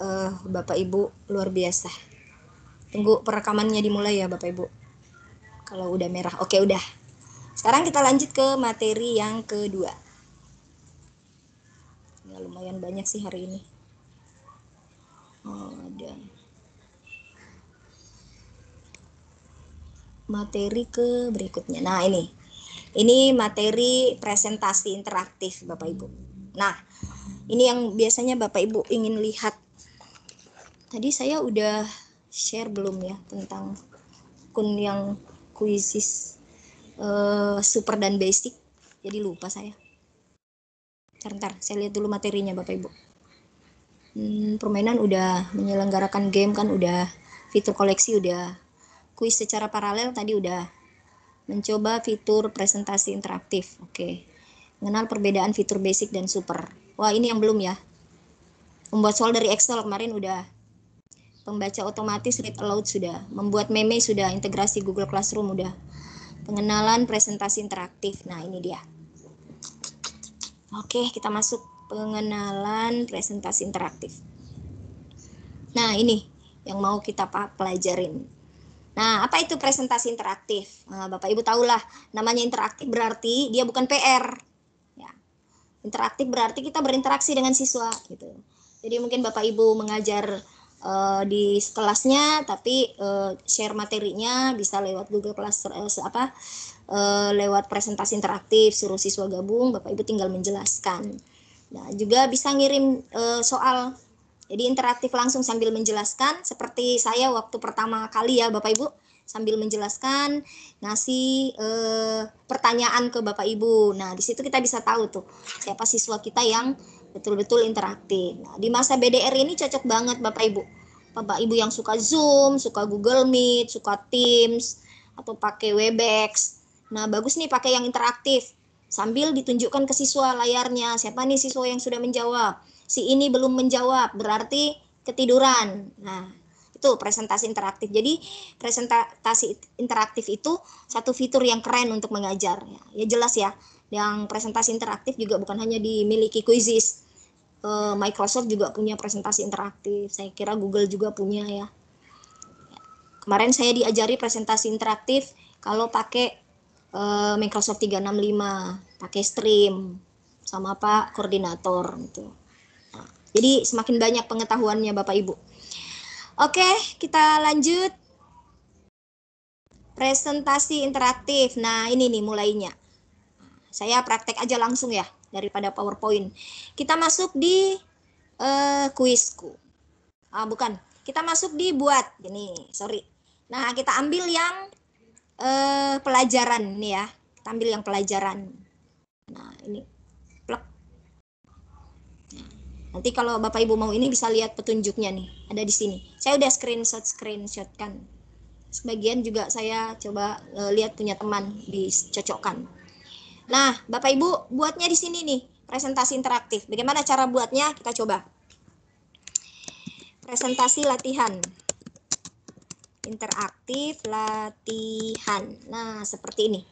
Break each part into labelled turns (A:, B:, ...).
A: uh, Bapak Ibu luar biasa. Tunggu perekamannya dimulai ya Bapak Ibu. Kalau udah merah, oke udah. Sekarang kita lanjut ke materi yang kedua. Ya, lumayan banyak sih hari ini. Oh, ada. Materi ke berikutnya. Nah, ini. Ini materi presentasi interaktif Bapak Ibu. Nah, ini yang biasanya Bapak Ibu ingin lihat tadi saya udah share belum ya tentang kun yang kuisis uh, super dan basic jadi lupa saya ntar, saya lihat dulu materinya bapak ibu hmm, permainan udah menyelenggarakan game kan udah fitur koleksi udah kuis secara paralel tadi udah mencoba fitur presentasi interaktif oke okay. mengenal perbedaan fitur basic dan super wah ini yang belum ya membuat soal dari Excel kemarin udah pembaca otomatis read aloud sudah, membuat meme sudah, integrasi Google Classroom udah, pengenalan presentasi interaktif. Nah, ini dia. Oke, kita masuk pengenalan presentasi interaktif. Nah, ini yang mau kita pelajarin. Nah, apa itu presentasi interaktif? Nah, Bapak Ibu tahulah, namanya interaktif berarti dia bukan PR. Ya. Interaktif berarti kita berinteraksi dengan siswa gitu. Jadi mungkin Bapak Ibu mengajar uh, di kelasnya tapi uh, share materinya bisa lewat Google Classroom uh, apa uh, lewat presentasi interaktif suruh siswa gabung Bapak Ibu tinggal menjelaskan. Nah, juga bisa ngirim uh, soal jadi interaktif langsung sambil menjelaskan seperti saya waktu pertama kali ya Bapak Ibu sambil menjelaskan ngasih eh, pertanyaan ke Bapak Ibu. Nah, di situ kita bisa tahu tuh siapa siswa kita yang betul-betul interaktif. Nah, di masa BDR ini cocok banget Bapak Ibu. Bapak Ibu yang suka Zoom, suka Google Meet, suka Teams, atau pakai Webex. Nah, bagus nih pakai yang interaktif. Sambil ditunjukkan ke siswa layarnya, siapa nih siswa yang sudah menjawab? Si ini belum menjawab, berarti ketiduran. Nah, itu presentasi interaktif. Jadi, presentasi interaktif itu satu fitur yang keren untuk mengajar. Ya, jelas ya, yang presentasi interaktif juga bukan hanya dimiliki kuisis Eh, Microsoft juga punya presentasi interaktif. Saya kira Google juga punya ya. Kemarin saya diajari presentasi interaktif kalau pakai uh, Microsoft 365, pakai Stream sama Pak koordinator gitu. jadi semakin banyak pengetahuannya Bapak Ibu. Oke, kita lanjut. Presentasi interaktif. Nah, ini nih mulainya. Saya praktek aja langsung ya daripada PowerPoint. Kita masuk di uh, kuisku. Ah, bukan, kita masuk di buat ini, sorry. Nah, kita ambil yang uh, pelajaran nih ya. Kita ambil yang pelajaran. Nah, ini plek. Nah, nanti kalau Bapak Ibu mau ini bisa lihat petunjuknya nih, ada di sini. Saya udah screenshot screenshot kan. Sebagian juga saya coba uh, lihat punya teman dicocokkan. Nah, Bapak Ibu buatnya di sini nih, presentasi interaktif. Bagaimana cara buatnya? Kita coba. Presentasi latihan. Interaktif latihan. Nah, seperti ini.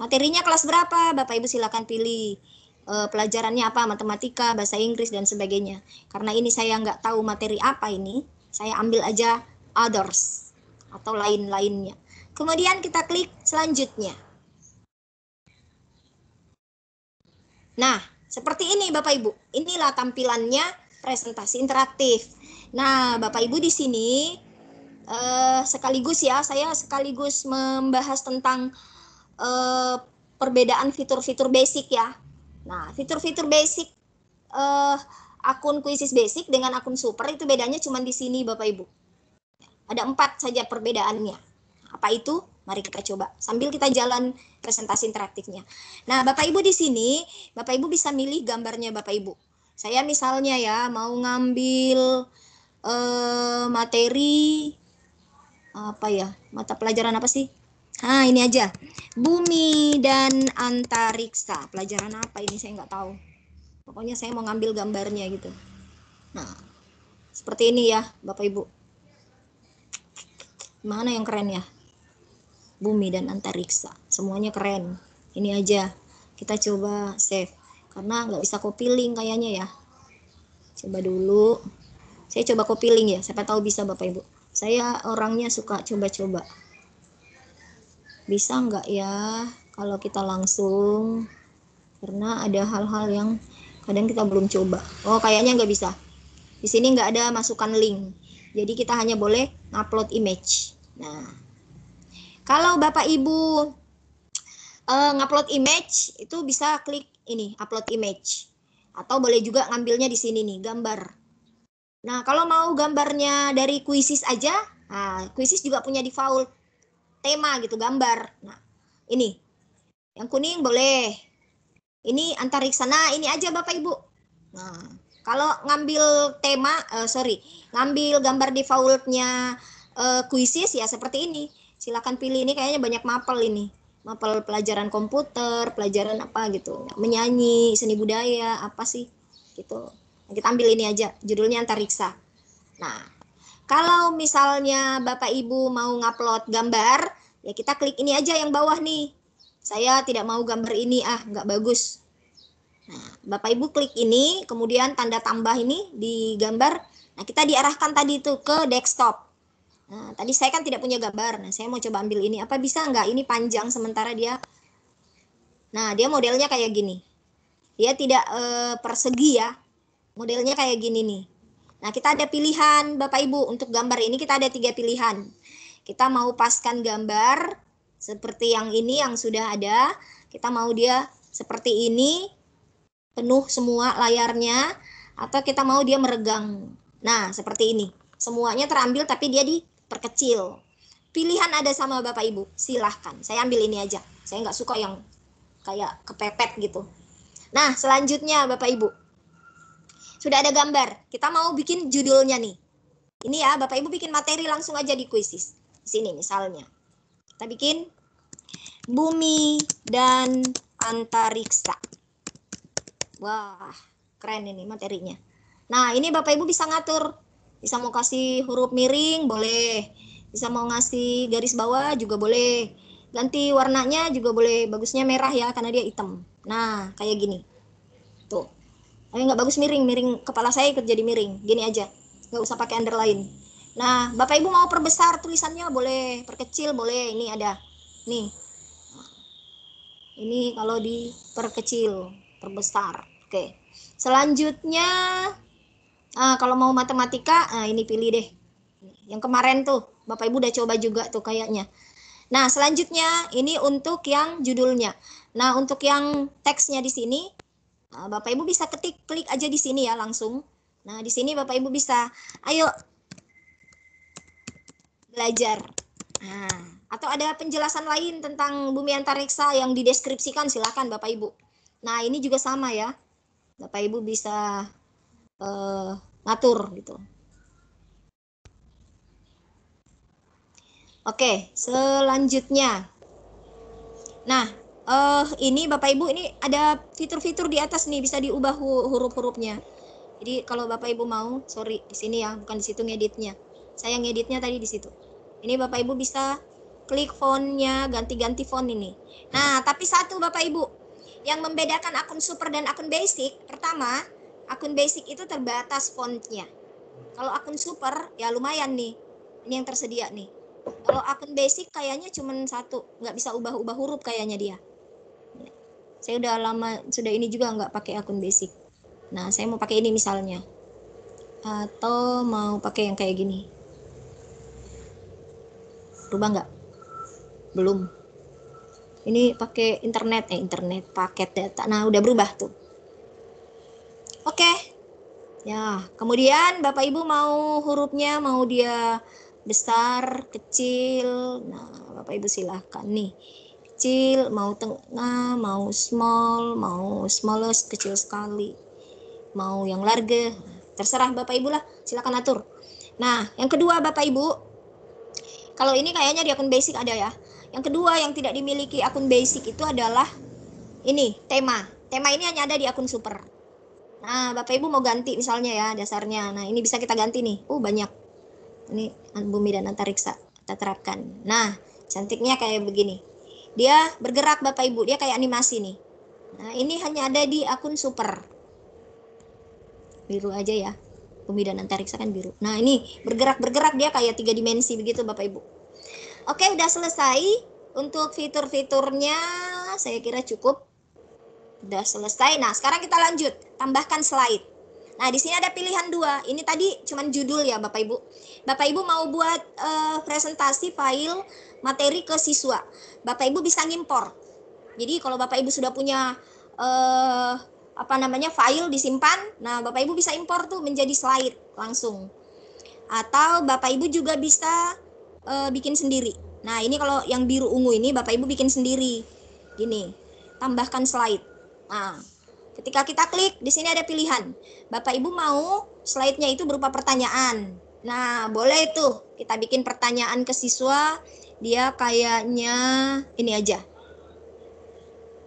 A: Materinya kelas berapa? Bapak Ibu silakan pilih E, pelajarannya apa matematika bahasa Inggris dan sebagainya karena ini saya nggak tahu materi apa ini saya ambil aja others atau lain-lainnya kemudian kita klik selanjutnya Nah, seperti ini Bapak Ibu. Inilah tampilannya presentasi interaktif. Nah, Bapak Ibu di sini eh, sekaligus ya, saya sekaligus membahas tentang eh, perbedaan fitur-fitur basic ya. Nah, fitur-fitur basic eh, akun kuisis basic dengan akun super itu bedanya cuma di sini Bapak Ibu. Ada empat saja perbedaannya. Apa itu? Mari kita coba sambil kita jalan presentasi interaktifnya. Nah, Bapak Ibu di sini, Bapak Ibu bisa milih gambarnya Bapak Ibu. Saya misalnya ya mau ngambil eh, materi apa ya? Mata pelajaran apa sih? Ah, ini aja. Bumi dan antariksa. Pelajaran apa ini saya nggak tahu. Pokoknya saya mau ngambil gambarnya gitu. Nah, seperti ini ya, Bapak Ibu. Mana yang keren ya? bumi dan antariksa semuanya keren ini aja kita coba save karena nggak bisa copy link kayaknya ya coba dulu saya coba copy link ya siapa tahu bisa bapak ibu saya orangnya suka coba-coba bisa nggak ya kalau kita langsung karena ada hal-hal yang kadang kita belum coba oh kayaknya nggak bisa di sini nggak ada masukan link jadi kita hanya boleh upload image nah kalau Bapak Ibu uh, ngupload image itu bisa klik ini upload image atau boleh juga ngambilnya di sini nih gambar. Nah kalau mau gambarnya dari kuisis aja, nah, kuisis juga punya default tema gitu gambar. Nah ini yang kuning boleh. Ini antariksa. Nah ini aja Bapak Ibu. Nah kalau ngambil tema, uh, sorry, ngambil gambar defaultnya uh, kuisis ya seperti ini silakan pilih ini kayaknya banyak mapel ini mapel pelajaran komputer pelajaran apa gitu menyanyi seni budaya apa sih gitu nah, kita ambil ini aja judulnya antariksa nah kalau misalnya bapak ibu mau ngupload gambar ya kita klik ini aja yang bawah nih saya tidak mau gambar ini ah nggak bagus nah bapak ibu klik ini kemudian tanda tambah ini di gambar nah kita diarahkan tadi itu ke desktop Nah, tadi saya kan tidak punya gambar. Nah, saya mau coba ambil ini. Apa bisa nggak? Ini panjang sementara dia. Nah, dia modelnya kayak gini. Dia tidak e, persegi ya. Modelnya kayak gini nih. Nah, kita ada pilihan Bapak Ibu untuk gambar ini kita ada tiga pilihan. Kita mau paskan gambar seperti yang ini yang sudah ada. Kita mau dia seperti ini penuh semua layarnya atau kita mau dia meregang. Nah, seperti ini. Semuanya terambil tapi dia di perkecil. Pilihan ada sama Bapak Ibu, silahkan. Saya ambil ini aja. Saya nggak suka yang kayak kepepet gitu. Nah, selanjutnya Bapak Ibu. Sudah ada gambar. Kita mau bikin judulnya nih. Ini ya, Bapak Ibu bikin materi langsung aja di kuisis. Di sini misalnya. Kita bikin bumi dan antariksa. Wah, keren ini materinya. Nah, ini Bapak Ibu bisa ngatur bisa mau kasih huruf miring boleh bisa mau ngasih garis bawah juga boleh ganti warnanya juga boleh bagusnya merah ya karena dia hitam nah kayak gini tuh tapi nggak bagus miring miring kepala saya ikut jadi miring gini aja nggak usah pakai underline nah bapak ibu mau perbesar tulisannya boleh perkecil boleh ini ada nih ini kalau diperkecil perbesar oke selanjutnya uh, kalau mau matematika uh, ini pilih deh yang kemarin tuh Bapak Ibu udah coba juga tuh kayaknya nah selanjutnya ini untuk yang judulnya nah untuk yang teksnya di sini uh, Bapak Ibu bisa ketik klik aja di sini ya langsung nah di sini Bapak Ibu bisa ayo belajar nah atau ada penjelasan lain tentang bumi antariksa yang dideskripsikan silakan Bapak Ibu nah ini juga sama ya Bapak Ibu bisa uh, ngatur gitu. Oke, selanjutnya. Nah, uh, ini Bapak Ibu ini ada fitur-fitur di atas nih bisa diubah hu huruf-hurufnya. Jadi kalau Bapak Ibu mau, sorry di sini ya, bukan di situ ngeditnya. Saya ngeditnya tadi di situ. Ini Bapak Ibu bisa klik fontnya, ganti-ganti font ini. Nah, tapi satu Bapak Ibu, yang membedakan akun super dan akun basic, pertama akun basic itu terbatas fontnya. Kalau akun super ya lumayan nih. Ini yang tersedia nih. Kalau akun basic kayaknya cuma satu, nggak bisa ubah-ubah huruf kayaknya dia. Saya udah lama sudah ini juga nggak pakai akun basic. Nah, saya mau pakai ini misalnya. Atau mau pakai yang kayak gini. Rubah nggak? Belum. Ini pakai internet, eh internet paket data. Nah, udah berubah tuh Oke. Okay. Ya, kemudian Bapak Ibu mau hurufnya mau dia besar, kecil. Nah, Bapak Ibu silahkan nih. Kecil, mau tengah, mau small, mau smallest, kecil sekali. Mau yang large, terserah Bapak Ibu lah, silakan atur. Nah, yang kedua Bapak Ibu, kalau ini kayaknya di akun basic ada ya. Yang kedua yang tidak dimiliki akun basic itu adalah ini, tema. Tema ini hanya ada di akun super. Nah, Bapak Ibu mau ganti misalnya ya dasarnya. Nah, ini bisa kita ganti nih. Uh, banyak. Ini bumi dan antariksa kita terapkan. Nah, cantiknya kayak begini. Dia bergerak Bapak Ibu, dia kayak animasi nih. Nah, ini hanya ada di akun super. Biru aja ya. Bumi dan antariksa kan biru. Nah, ini bergerak-bergerak dia kayak tiga dimensi begitu Bapak Ibu. Oke, udah selesai untuk fitur-fiturnya. Saya kira cukup sudah selesai. Nah, sekarang kita lanjut. Tambahkan slide. Nah, di sini ada pilihan dua. Ini tadi cuma judul ya, Bapak Ibu. Bapak Ibu mau buat uh, presentasi file materi ke siswa. Bapak Ibu bisa ngimpor. Jadi kalau Bapak Ibu sudah punya uh, apa namanya file disimpan, nah Bapak Ibu bisa impor tuh menjadi slide langsung. Atau Bapak Ibu juga bisa uh, bikin sendiri. Nah, ini kalau yang biru ungu ini Bapak Ibu bikin sendiri. Gini, tambahkan slide. Nah, ketika kita klik di sini ada pilihan. Bapak Ibu mau slide-nya itu berupa pertanyaan. Nah, boleh tuh kita bikin pertanyaan ke siswa. Dia kayaknya ini aja.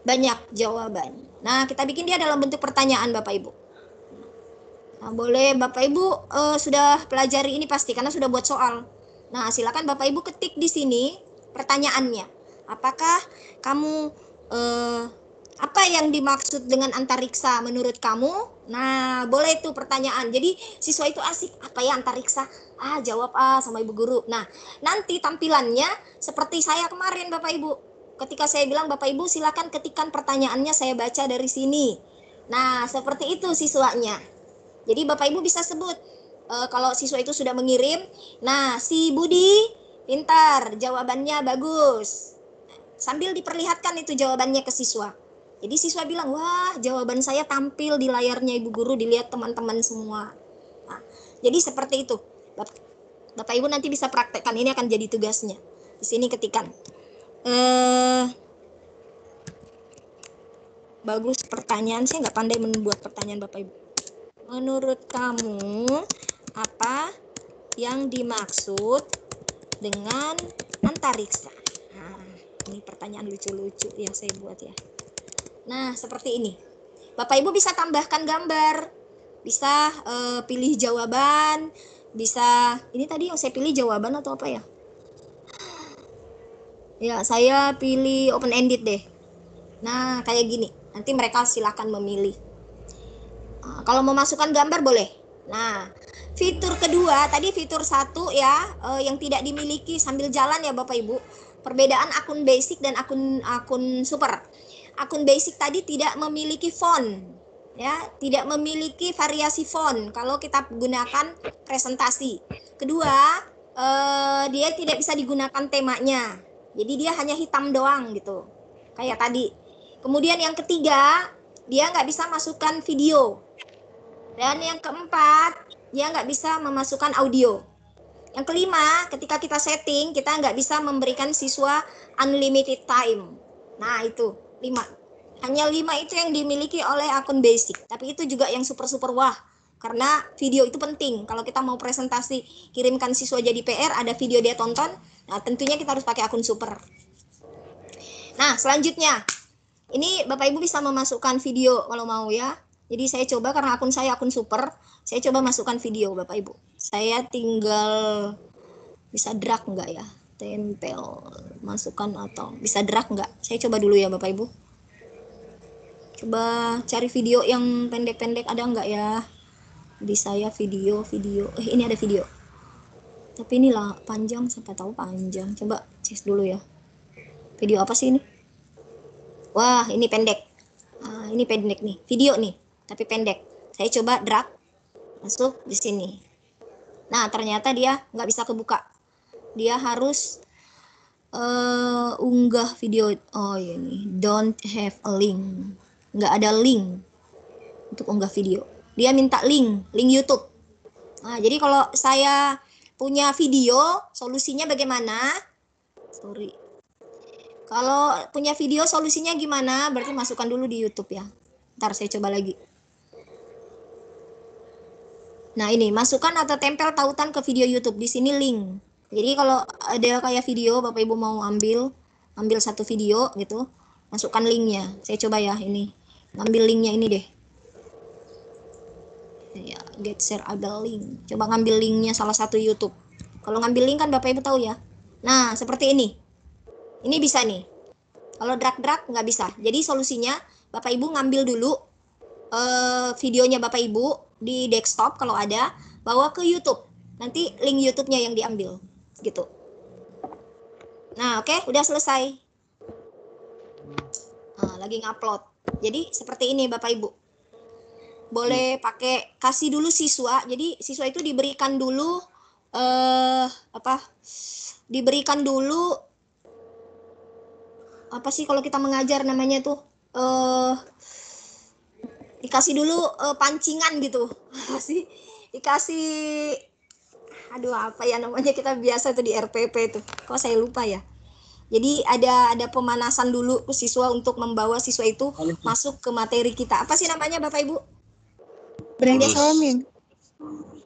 A: Banyak jawaban. Nah, kita bikin dia dalam bentuk pertanyaan Bapak Ibu. Nah, boleh Bapak Ibu uh, sudah pelajari ini pasti karena sudah buat soal. Nah, silakan Bapak Ibu ketik di sini pertanyaannya. Apakah kamu uh, apa yang dimaksud dengan antariksa menurut kamu? Nah, boleh itu pertanyaan. Jadi siswa itu asik, apa ya antariksa? Ah, jawab ah sama ibu guru. Nah, nanti tampilannya seperti saya kemarin Bapak Ibu. Ketika saya bilang Bapak Ibu silakan ketikan pertanyaannya saya baca dari sini. Nah, seperti itu siswanya. Jadi Bapak Ibu bisa sebut e, kalau siswa itu sudah mengirim. Nah, si Budi pintar, jawabannya bagus. Sambil diperlihatkan itu jawabannya ke siswa. Jadi siswa bilang, wah jawaban saya tampil di layarnya ibu guru dilihat teman-teman semua. Nah, jadi seperti itu. Bapak, Bapak Ibu nanti bisa praktekkan, ini akan jadi tugasnya. Di sini ketikan. Eh, bagus pertanyaan, saya nggak pandai membuat pertanyaan Bapak Ibu. Menurut kamu, apa yang dimaksud dengan antariksa? Nah, ini pertanyaan lucu-lucu yang saya buat ya. Nah, seperti ini. Bapak Ibu bisa tambahkan gambar, bisa uh, pilih jawaban, bisa ini tadi yang saya pilih jawaban atau apa ya? Ya, saya pilih open ended deh. Nah, kayak gini. Nanti mereka silakan memilih. Eh, kalau mau masukkan gambar boleh. Nah, fitur kedua tadi fitur satu ya eh, yang tidak dimiliki sambil jalan ya Bapak Ibu. Perbedaan akun basic dan akun akun super akun basic tadi tidak memiliki font ya tidak memiliki variasi font kalau kita gunakan presentasi kedua eh, dia tidak bisa digunakan temanya jadi dia hanya hitam doang gitu kayak tadi kemudian yang ketiga dia nggak bisa masukkan video dan yang keempat dia nggak bisa memasukkan audio yang kelima, ketika kita setting, kita nggak bisa memberikan siswa unlimited time. Nah, itu. 5. Hanya 5 itu yang dimiliki oleh akun basic, tapi itu juga yang super-super wah. Karena video itu penting. Kalau kita mau presentasi kirimkan siswa jadi PR, ada video dia tonton, nah tentunya kita harus pakai akun super. Nah, selanjutnya. Ini Bapak Ibu bisa memasukkan video kalau mau ya. Jadi saya coba karena akun saya akun super, saya coba masukkan video Bapak Ibu. Saya tinggal bisa drag enggak ya? tempel masukkan atau bisa drag nggak saya coba dulu ya bapak ibu coba cari video yang pendek-pendek ada nggak ya di saya video video eh ini ada video tapi inilah panjang siapa tahu panjang coba cek dulu ya video apa sih ini wah ini pendek ah, ini pendek nih video nih tapi pendek saya coba drag masuk di sini nah ternyata dia nggak bisa kebuka dia harus uh, unggah video oh ya nih don't have a link nggak ada link untuk unggah video dia minta link link YouTube nah jadi kalau saya punya video solusinya bagaimana sorry kalau punya video solusinya gimana berarti masukkan dulu di YouTube ya ntar saya coba lagi Nah ini masukkan atau tempel tautan ke video YouTube. Di sini link. Jadi kalau ada kayak video Bapak Ibu mau ambil, ambil satu video gitu, masukkan linknya. Saya coba ya ini, ngambil linknya ini deh. Ya, get share ada link. Coba ngambil linknya salah satu YouTube. Kalau ngambil link kan Bapak Ibu tahu ya. Nah, seperti ini. Ini bisa nih. Kalau drag-drag nggak bisa. Jadi solusinya Bapak Ibu ngambil dulu eh, videonya Bapak Ibu di desktop kalau ada, bawa ke YouTube. Nanti link YouTube-nya yang diambil gitu. Nah, oke, okay, udah selesai. Nah, lagi ngupload. Jadi seperti ini Bapak Ibu. Boleh hmm. pakai kasih dulu siswa. Jadi siswa itu diberikan dulu eh apa? Diberikan dulu apa sih kalau kita mengajar namanya tuh eh dikasih dulu uh, pancingan gitu. Apa Dikasih aduh apa ya namanya kita biasa itu di RPP itu kok saya lupa ya jadi ada ada pemanasan dulu siswa untuk membawa siswa itu masuk ke materi kita apa sih namanya bapak ibu Salamin.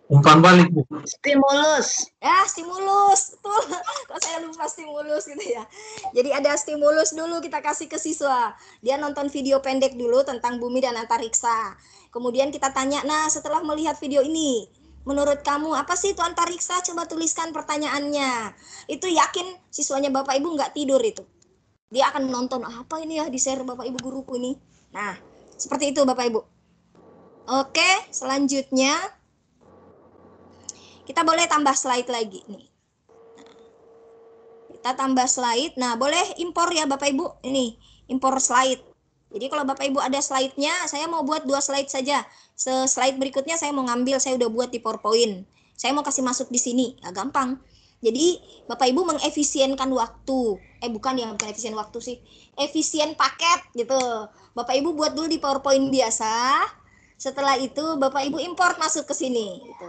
B: umpan balik bu
A: stimulus ya stimulus tuh, kok saya lupa stimulus gitu ya jadi ada stimulus dulu kita kasih ke siswa dia nonton video pendek dulu tentang bumi dan antariksa kemudian kita tanya nah setelah melihat video ini Menurut kamu apa sih itu antariksa? Coba tuliskan pertanyaannya. Itu yakin siswanya Bapak Ibu nggak tidur itu. Dia akan menonton ah, apa ini ya di share Bapak Ibu guruku ini. Nah, seperti itu Bapak Ibu. Oke, selanjutnya kita boleh tambah slide lagi nih. Nah, kita tambah slide. Nah, boleh impor ya Bapak Ibu. Ini impor slide. Jadi kalau Bapak Ibu ada slide-nya, saya mau buat dua slide saja. Se slide berikutnya saya mau ngambil, saya udah buat di PowerPoint. Saya mau kasih masuk di sini, nah, gampang. Jadi Bapak Ibu mengefisienkan waktu. Eh bukan ya, bukan efisien waktu sih. Efisien paket gitu. Bapak Ibu buat dulu di PowerPoint biasa. Setelah itu Bapak Ibu import masuk ke sini gitu.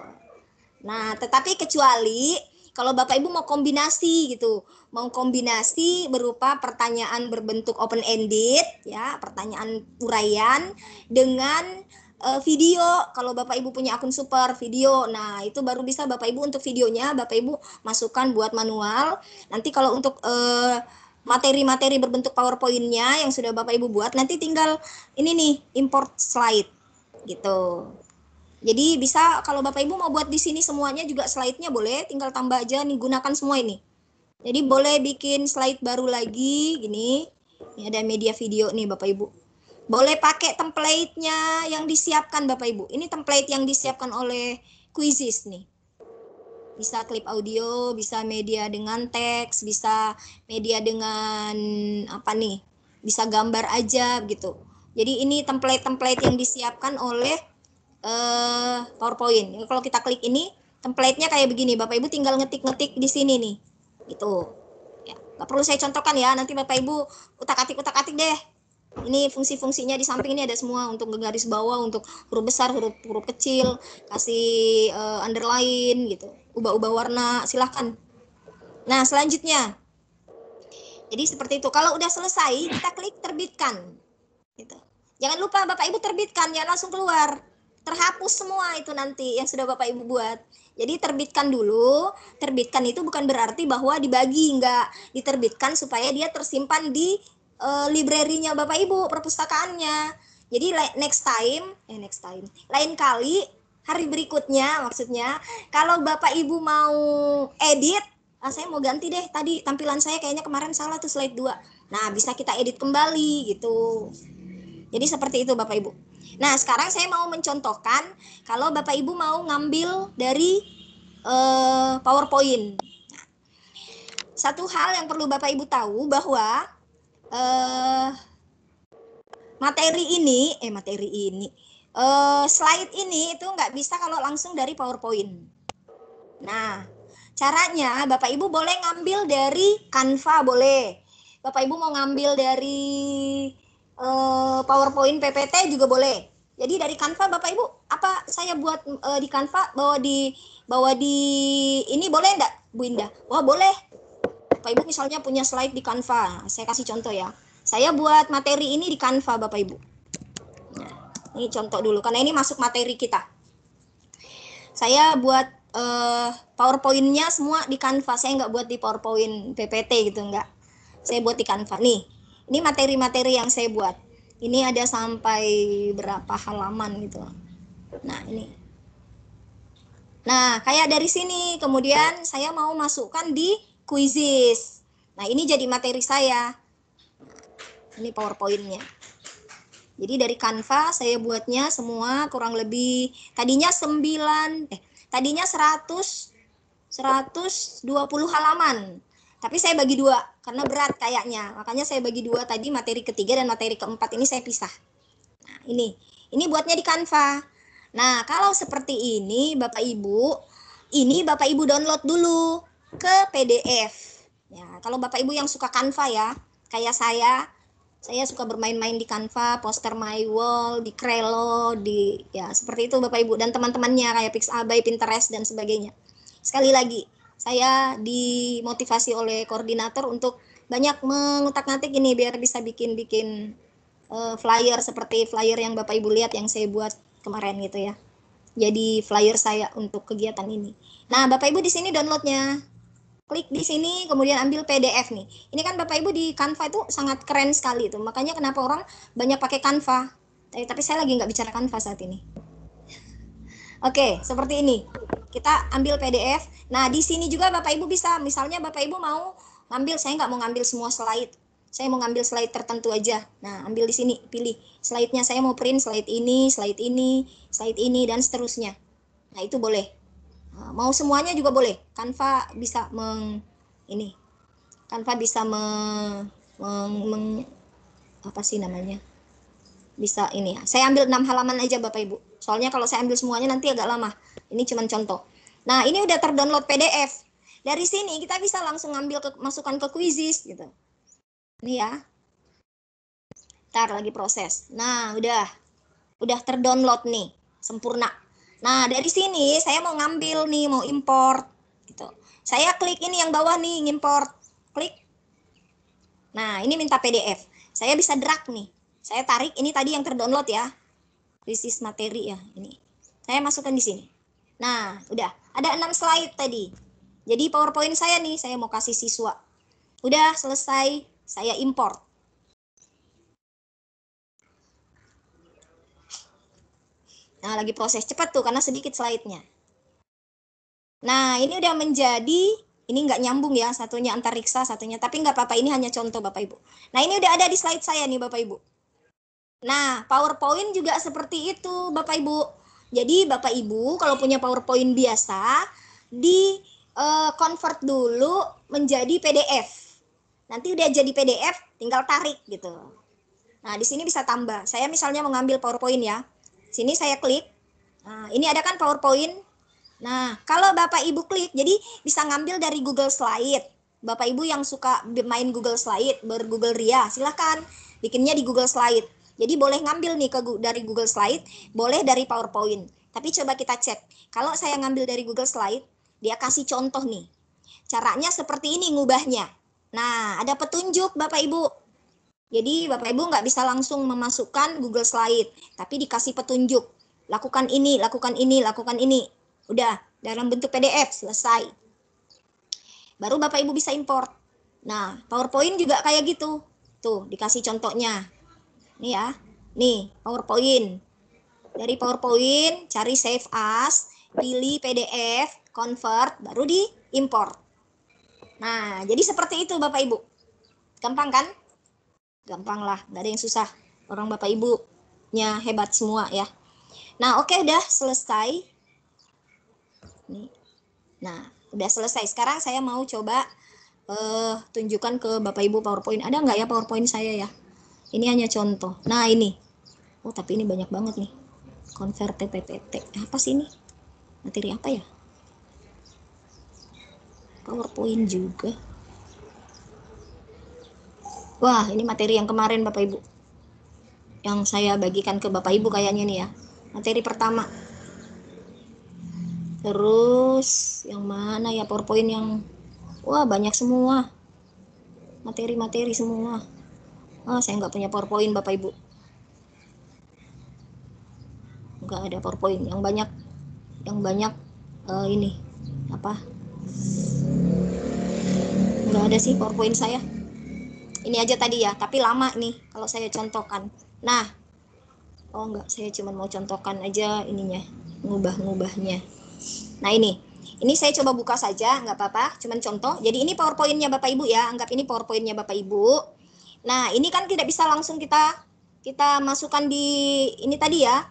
A: Nah, tetapi kecuali kalau Bapak Ibu mau kombinasi gitu, mau kombinasi berupa pertanyaan berbentuk open ended ya, pertanyaan uraian dengan uh, video kalau Bapak Ibu punya akun super video. Nah, itu baru bisa Bapak Ibu untuk videonya Bapak Ibu masukkan buat manual. Nanti kalau untuk uh, materi-materi berbentuk PowerPoint-nya yang sudah Bapak Ibu buat nanti tinggal ini nih import slide gitu. Jadi bisa kalau Bapak Ibu mau buat di sini semuanya juga slide-nya boleh, tinggal tambah aja nih gunakan semua ini. Jadi boleh bikin slide baru lagi gini. Ini ada media video nih Bapak Ibu. Boleh pakai template-nya yang disiapkan Bapak Ibu. Ini template yang disiapkan oleh Quizzes nih bisa klip audio, bisa media dengan teks, bisa media dengan apa nih, bisa gambar aja gitu. Jadi ini template-template yang disiapkan oleh uh, PowerPoint. Ya, kalau kita klik ini, template-nya kayak begini. Bapak Ibu tinggal ngetik-ngetik di sini nih. Gitu. Ya, gak perlu saya contohkan ya, nanti Bapak Ibu utak-atik-utak-atik deh. Ini fungsi-fungsinya di samping ini ada semua untuk garis bawah, untuk huruf besar, huruf huruf kecil, kasih uh, underline gitu. Ubah-ubah warna, silahkan. Nah, selanjutnya jadi seperti itu. Kalau udah selesai, kita klik terbitkan. Gitu. Jangan lupa Bapak Ibu terbitkan, jangan langsung keluar terhapus semua itu nanti yang sudah Bapak Ibu buat. Jadi terbitkan dulu, terbitkan itu bukan berarti bahwa dibagi, enggak. Diterbitkan supaya dia tersimpan di e, eh, librerinya Bapak Ibu, perpustakaannya. Jadi next time, eh next time, lain kali hari berikutnya maksudnya, kalau Bapak Ibu mau edit, ah, saya mau ganti deh tadi tampilan saya kayaknya kemarin salah tuh slide 2. Nah, bisa kita edit kembali gitu. Jadi seperti itu Bapak Ibu. Nah, sekarang saya mau mencontohkan kalau Bapak Ibu mau ngambil dari uh, PowerPoint. satu hal yang perlu Bapak Ibu tahu bahwa uh, materi ini, eh materi ini, uh, slide ini itu nggak bisa kalau langsung dari PowerPoint. Nah, caranya Bapak Ibu boleh ngambil dari Canva boleh. Bapak Ibu mau ngambil dari uh, PowerPoint PPT juga boleh. Jadi dari Canva Bapak Ibu, apa saya buat uh, di Canva bawa di bahwa di ini boleh enggak Bu Indah? Wah, oh, boleh. Bapak Ibu misalnya punya slide di Canva. Saya kasih contoh ya. Saya buat materi ini di Canva Bapak Ibu. Nah, ini contoh dulu karena ini masuk materi kita. Saya buat uh, PowerPoint-nya semua di Canva. Saya nggak buat di PowerPoint PPT gitu nggak. Saya buat di Canva. Nih, ini materi-materi yang saya buat ini ada sampai berapa halaman gitu nah ini nah kayak dari sini kemudian saya mau masukkan di quizzes nah ini jadi materi saya ini powerpointnya jadi dari Canva saya buatnya semua kurang lebih tadinya 9 eh tadinya 100 120 halaman tapi saya bagi dua karena berat kayaknya. Makanya saya bagi dua tadi materi ketiga dan materi keempat ini saya pisah. Nah, ini. Ini buatnya di Canva. Nah, kalau seperti ini Bapak Ibu, ini Bapak Ibu download dulu ke PDF. Ya, kalau Bapak Ibu yang suka Canva ya, kayak saya, saya suka bermain-main di Canva, poster my wall, di Crelo, di ya seperti itu Bapak Ibu dan teman-temannya kayak Pixabay, Pinterest dan sebagainya. Sekali lagi, saya dimotivasi oleh koordinator untuk banyak mengutak-ngatik ini biar bisa bikin-bikin uh, flyer seperti flyer yang Bapak Ibu lihat yang saya buat kemarin gitu ya. Jadi flyer saya untuk kegiatan ini. Nah, Bapak Ibu di sini downloadnya klik di sini kemudian ambil PDF nih. Ini kan Bapak Ibu di Canva itu sangat keren sekali itu. Makanya kenapa orang banyak pakai Canva. Eh, tapi saya lagi nggak bicara Canva saat ini. Oke, okay, seperti ini kita ambil PDF. Nah, di sini juga Bapak Ibu bisa, misalnya Bapak Ibu mau ngambil, saya nggak mau ngambil semua slide. Saya mau ngambil slide tertentu aja. Nah, ambil di sini, pilih slide-nya. Saya mau print slide ini, slide ini, slide ini, dan seterusnya. Nah, itu boleh. Nah, mau semuanya juga boleh. Canva bisa meng... Ini. Canva bisa meng... meng, apa sih namanya? Bisa ini ya. Saya ambil 6 halaman aja Bapak Ibu. Soalnya kalau saya ambil semuanya nanti agak lama. Ini cuma contoh. Nah, ini udah terdownload PDF. Dari sini kita bisa langsung ngambil ke, masukan ke kuisis gitu. Ini ya. Ntar lagi proses. Nah, udah. Udah terdownload nih, sempurna. Nah, dari sini saya mau ngambil nih, mau import gitu. Saya klik ini yang bawah nih, ngimport. Klik. Nah, ini minta PDF. Saya bisa drag nih. Saya tarik ini tadi yang terdownload ya. Krisis materi ya, ini. Saya masukkan di sini. Nah, udah. Ada enam slide tadi. Jadi PowerPoint saya nih, saya mau kasih siswa. Udah selesai, saya import. Nah, lagi proses cepat tuh karena sedikit slide-nya. Nah, ini udah menjadi, ini nggak nyambung ya, satunya antariksa, satunya. Tapi nggak apa-apa, ini hanya contoh Bapak Ibu. Nah, ini udah ada di slide saya nih Bapak Ibu. Nah, PowerPoint juga seperti itu Bapak Ibu. Jadi Bapak Ibu kalau punya PowerPoint biasa di uh, convert dulu menjadi PDF. Nanti udah jadi PDF tinggal tarik gitu. Nah, di sini bisa tambah. Saya misalnya mengambil PowerPoint ya. Sini saya klik. Nah, ini ada kan PowerPoint. Nah, kalau Bapak Ibu klik, jadi bisa ngambil dari Google Slide. Bapak Ibu yang suka main Google Slide, ber Google Ria, silahkan bikinnya di Google Slide jadi boleh ngambil nih ke dari Google Slide, boleh dari PowerPoint. Tapi coba kita cek. Kalau saya ngambil dari Google Slide, dia kasih contoh nih. Caranya seperti ini ngubahnya. Nah, ada petunjuk Bapak Ibu. Jadi Bapak Ibu nggak bisa langsung memasukkan Google Slide, tapi dikasih petunjuk. Lakukan ini, lakukan ini, lakukan ini. Udah, dalam bentuk PDF, selesai. Baru Bapak Ibu bisa import. Nah, PowerPoint juga kayak gitu. Tuh, dikasih contohnya. Nih ya. Nih, PowerPoint. Dari PowerPoint cari save as, pilih PDF, convert, baru di import. Nah, jadi seperti itu Bapak Ibu. Gampang kan? Gampang lah, nggak ada yang susah. Orang Bapak ibu nya hebat semua ya. Nah, oke okay, udah selesai. Nih. Nah, udah selesai. Sekarang saya mau coba uh, tunjukkan ke Bapak Ibu PowerPoint. Ada nggak ya PowerPoint saya ya? Ini hanya contoh. Nah, ini. Oh, tapi ini banyak banget nih. Convert PPT. Apa sih ini? Materi apa ya? PowerPoint juga. Wah, ini materi yang kemarin Bapak Ibu. Yang saya bagikan ke Bapak Ibu kayaknya nih ya. Materi pertama. Terus yang mana ya PowerPoint yang wah banyak semua. Materi-materi semua. Oh, saya nggak punya PowerPoint, Bapak Ibu. Nggak ada PowerPoint. Yang banyak, yang banyak uh, ini apa? Nggak ada sih PowerPoint saya. Ini aja tadi ya, tapi lama nih kalau saya contohkan. Nah, oh nggak, saya cuma mau contohkan aja ininya, ngubah-ngubahnya. Nah ini, ini saya coba buka saja, nggak apa-apa, cuman contoh. Jadi ini powerpoint Bapak Ibu ya, anggap ini powerpoint Bapak Ibu Nah, ini kan tidak bisa langsung kita kita masukkan di ini tadi ya,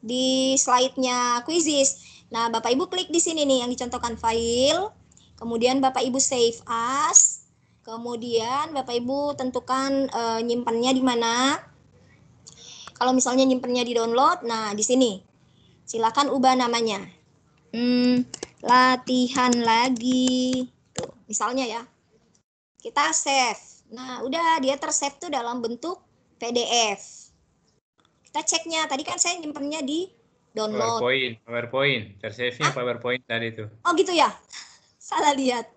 A: di slide-nya quizzes. Nah, Bapak Ibu klik di sini nih yang dicontohkan file, kemudian Bapak Ibu save as, kemudian Bapak Ibu tentukan e, eh, nyimpannya di mana. Kalau misalnya nyimpannya di download, nah di sini. Silakan ubah namanya. Hmm, latihan lagi. Tuh, misalnya ya. Kita save. Nah, udah dia tersave tuh dalam bentuk PDF. Kita ceknya, tadi kan saya nyimpennya di download.
C: PowerPoint, PowerPoint, tersave-nya ah? PowerPoint tadi tuh.
A: Oh gitu ya? Salah lihat.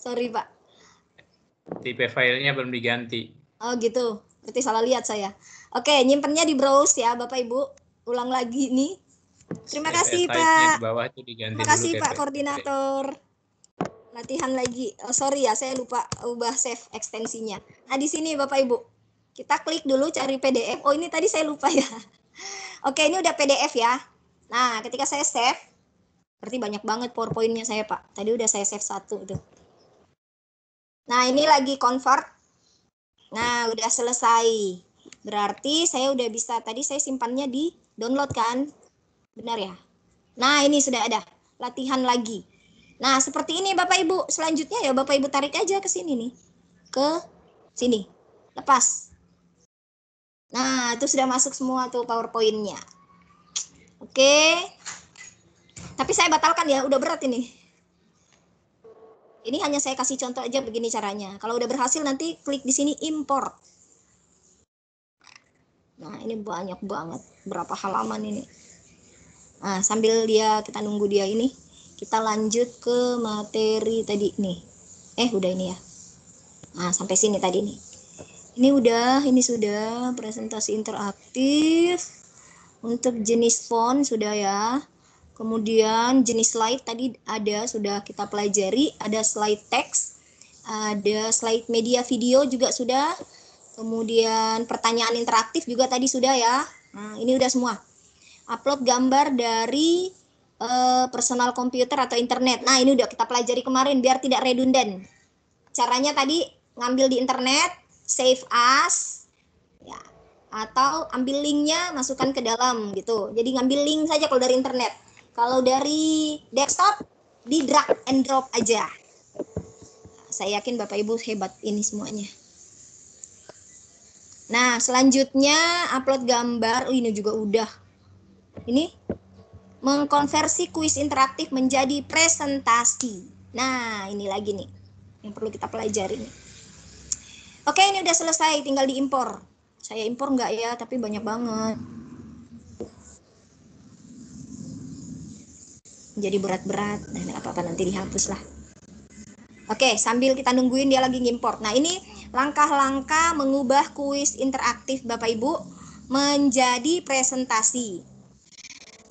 A: Sorry Pak.
C: Tipe filenya belum diganti.
A: Oh gitu, berarti salah lihat saya. Oke, nyimpennya di browse ya Bapak Ibu. Ulang lagi nih. Terima kasih Pak.
C: Terima kasih Pak
A: Koordinator latihan lagi. Oh, sorry ya, saya lupa ubah save ekstensinya. Nah, di sini Bapak Ibu, kita klik dulu cari PDF. Oh, ini tadi saya lupa ya. Oke, ini udah PDF ya. Nah, ketika saya save, berarti banyak banget PowerPoint-nya saya, Pak. Tadi udah saya save satu tuh. Nah, ini lagi convert. Nah, udah selesai. Berarti saya udah bisa, tadi saya simpannya di download kan? Benar ya? Nah, ini sudah ada. Latihan lagi Nah, seperti ini Bapak Ibu. Selanjutnya ya Bapak Ibu tarik aja ke sini nih. Ke sini. Lepas. Nah, itu sudah masuk semua tuh PowerPoint-nya. Oke. Tapi saya batalkan ya, udah berat ini. Ini hanya saya kasih contoh aja begini caranya. Kalau udah berhasil nanti klik di sini import. Nah, ini banyak banget. Berapa halaman ini? Nah, sambil dia kita nunggu dia ini kita lanjut ke materi tadi nih. Eh, udah ini ya. Nah, sampai sini tadi nih. Ini udah, ini sudah presentasi interaktif. Untuk jenis font sudah ya. Kemudian jenis slide tadi ada sudah kita pelajari, ada slide text, ada slide media video juga sudah. Kemudian pertanyaan interaktif juga tadi sudah ya. Nah, ini udah semua. Upload gambar dari uh, personal computer atau internet. Nah, ini udah kita pelajari kemarin biar tidak redundant. Caranya tadi ngambil di internet, save as, ya, atau ambil linknya masukkan ke dalam gitu. Jadi ngambil link saja kalau dari internet. Kalau dari desktop di drag and drop aja. Saya yakin Bapak Ibu hebat ini semuanya. Nah, selanjutnya upload gambar. Oh, ini juga udah. Ini mengkonversi kuis interaktif menjadi presentasi. Nah, ini lagi nih yang perlu kita pelajari Oke, ini udah selesai, tinggal diimpor. Saya impor enggak ya, tapi banyak banget. Jadi berat-berat, nah ini apa-apa nanti dihapus lah. Oke, sambil kita nungguin dia lagi ngimpor. Nah, ini langkah-langkah mengubah kuis interaktif Bapak Ibu menjadi presentasi.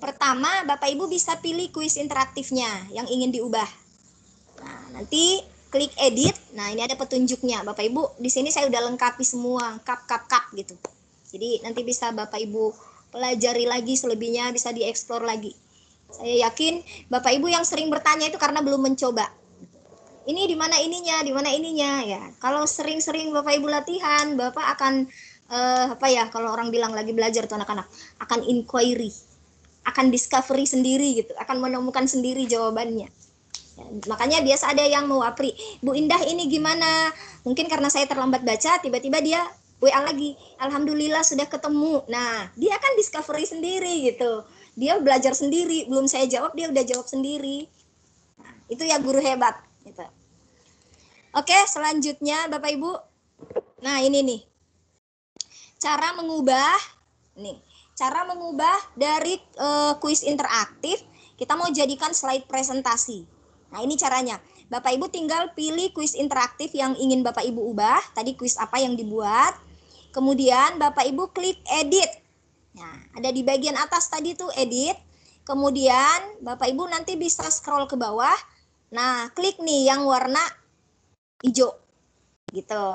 A: Pertama, Bapak Ibu bisa pilih kuis interaktifnya yang ingin diubah. Nah, nanti klik edit. Nah, ini ada petunjuknya. Bapak Ibu, di sini saya udah lengkapi semua, kap kap kap gitu. Jadi nanti bisa Bapak Ibu pelajari lagi selebihnya, bisa dieksplor lagi. Saya yakin Bapak Ibu yang sering bertanya itu karena belum mencoba. Ini di mana ininya, di mana ininya ya. Kalau sering-sering Bapak Ibu latihan, Bapak akan eh, apa ya kalau orang bilang lagi belajar tuh anak-anak akan inquiry akan discovery sendiri gitu, akan menemukan sendiri jawabannya. Ya, makanya biasa ada yang mewapri, Bu Indah ini gimana? Mungkin karena saya terlambat baca, tiba-tiba dia WA lagi, Alhamdulillah sudah ketemu. Nah, dia akan discovery sendiri gitu. Dia belajar sendiri, belum saya jawab, dia udah jawab sendiri. Nah, itu ya guru hebat. Gitu. Oke, selanjutnya Bapak Ibu. Nah, ini nih. Cara mengubah, nih, cara mengubah dari uh, kuis interaktif kita mau jadikan slide presentasi. Nah, ini caranya. Bapak Ibu tinggal pilih kuis interaktif yang ingin Bapak Ibu ubah. Tadi kuis apa yang dibuat. Kemudian Bapak Ibu klik edit. Nah, ada di bagian atas tadi tuh edit. Kemudian Bapak Ibu nanti bisa scroll ke bawah. Nah, klik nih yang warna hijau. Gitu.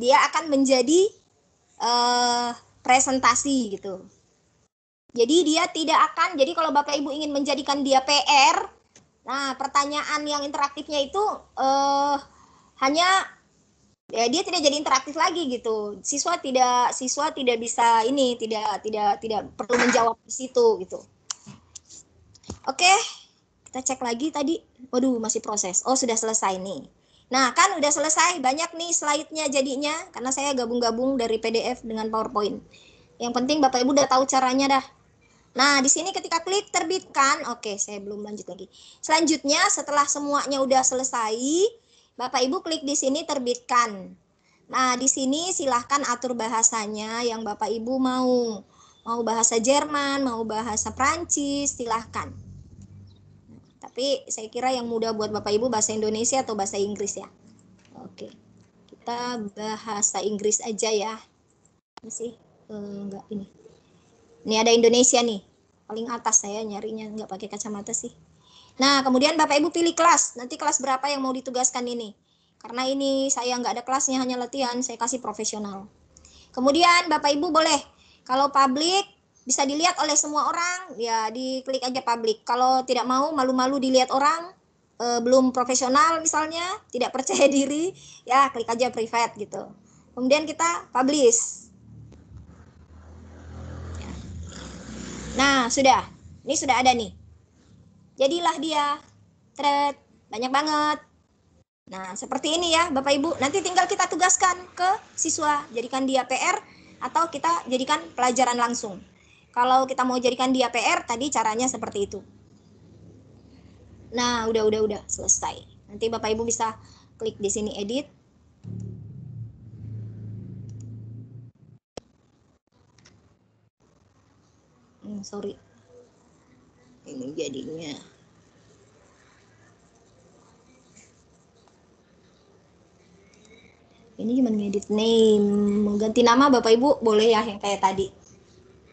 A: Dia akan menjadi uh, presentasi gitu. Jadi dia tidak akan, jadi kalau Bapak Ibu ingin menjadikan dia PR, nah pertanyaan yang interaktifnya itu eh, hanya ya dia tidak jadi interaktif lagi gitu. Siswa tidak siswa tidak bisa ini tidak tidak tidak perlu menjawab di situ gitu. Oke, kita cek lagi tadi. Waduh, masih proses. Oh, sudah selesai nih. Nah, kan udah selesai, banyak nih slide-nya jadinya, karena saya gabung-gabung dari PDF dengan PowerPoint. Yang penting Bapak Ibu udah tahu caranya dah. Nah, di sini ketika klik terbitkan, oke, saya belum lanjut lagi. Selanjutnya, setelah semuanya udah selesai, Bapak Ibu klik di sini terbitkan. Nah, di sini silahkan atur bahasanya yang Bapak Ibu mau. Mau bahasa Jerman, mau bahasa Prancis, silahkan tapi saya kira yang mudah buat Bapak Ibu bahasa Indonesia atau bahasa Inggris ya. Oke. Kita bahasa Inggris aja ya. Masih enggak eh, ini. Ini ada Indonesia nih. Paling atas saya nyarinya enggak pakai kacamata sih. Nah, kemudian Bapak Ibu pilih kelas. Nanti kelas berapa yang mau ditugaskan ini? Karena ini saya enggak ada kelasnya, hanya latihan, saya kasih profesional. Kemudian Bapak Ibu boleh, kalau publik bisa dilihat oleh semua orang ya diklik aja publik kalau tidak mau malu-malu dilihat orang e, belum profesional misalnya tidak percaya diri ya klik aja private gitu kemudian kita publish ya. nah sudah ini sudah ada nih jadilah dia thread banyak banget Nah, seperti ini ya, Bapak Ibu. Nanti tinggal kita tugaskan ke siswa, jadikan dia PR atau kita jadikan pelajaran langsung. Kalau kita mau jadikan dia PR, tadi caranya seperti itu. Nah, udah, udah, udah, selesai. Nanti Bapak Ibu bisa klik di sini edit. Hmm, sorry. Ini jadinya. Ini cuma ngedit name. Ganti nama Bapak Ibu boleh ya yang kayak tadi.